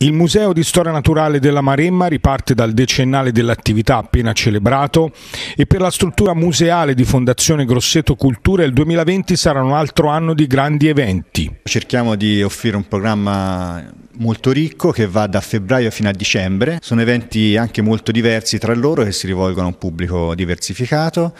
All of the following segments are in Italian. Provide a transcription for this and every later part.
Il Museo di Storia Naturale della Maremma riparte dal decennale dell'attività appena celebrato e per la struttura museale di Fondazione Grosseto Cultura il 2020 sarà un altro anno di grandi eventi. Cerchiamo di offrire un programma molto ricco che va da febbraio fino a dicembre. Sono eventi anche molto diversi tra loro che si rivolgono a un pubblico diversificato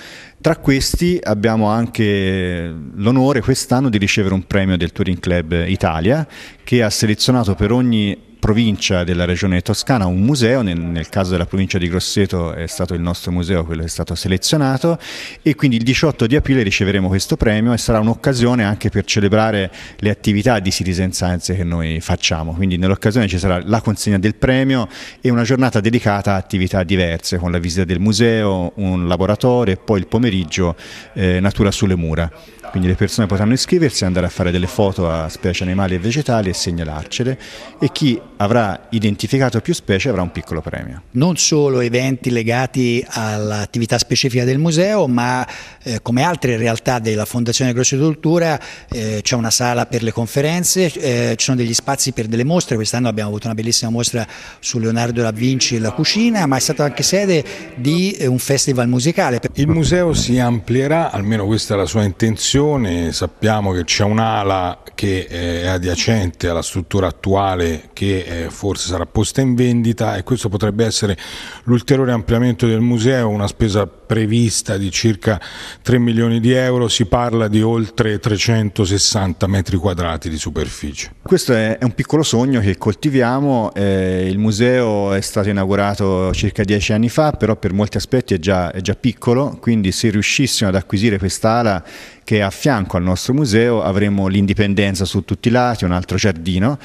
tra questi abbiamo anche l'onore quest'anno di ricevere un premio del Touring Club Italia che ha selezionato per ogni provincia della regione toscana un museo, nel, nel, caso della provincia di Grosseto è stato il nostro museo quello che è stato selezionato e quindi il 18 di aprile riceveremo questo premio e sarà un'occasione anche per celebrare le attività di Citizen Science che noi facciamo, quindi nell'occasione ci sarà la consegna del premio e una giornata dedicata a attività diverse con la visita del museo, un laboratorio e poi il pomeriggio pomeriggio eh, Natura sulle mura. Quindi le persone potranno iscriversi, andare a fare delle foto a specie animali e vegetali e segnalarcele e chi avrà identificato più specie avrà un piccolo premio. Non solo eventi legati all'attività specifica del museo, ma eh, come altre realtà della Fondazione Crocicultura eh, c'è una sala per le conferenze, eh, ci sono degli spazi per delle mostre, quest'anno abbiamo avuto una bellissima mostra su Leonardo da Vinci e la cucina, ma è stata anche sede di eh, un festival musicale. Il museo si amplierà, almeno questa è la sua intenzione, sappiamo che c'è un'ala che eh, è adiacente alla struttura attuale che eh, forse sarà posta in vendita e questo potrebbe essere l'ulteriore ampliamento del museo, una spesa prevista di circa 3 milioni di euro, si parla di oltre 360 metri quadrati di superficie. Questo è un piccolo sogno che coltiviamo, eh, il museo è stato inaugurato circa dieci anni fa, però per molti aspetti è già, è già piccolo, quindi se riuscissimo ad acquisire quest'ala che è a fianco al nostro museo avremmo l'indipendenza su tutti i lati, un altro giardino.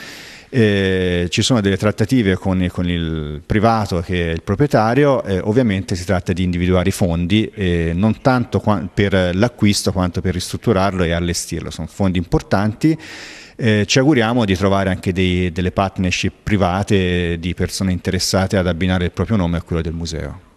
Eh, ci sono delle trattative con, con, il privato che è il proprietario, eh, ovviamente si tratta di individuare i fondi, eh, non tanto per l'acquisto quanto per ristrutturarlo e allestirlo, sono fondi importanti. Eh, ci auguriamo di trovare anche dei, delle partnership private di persone interessate ad abbinare il proprio nome a quello del museo.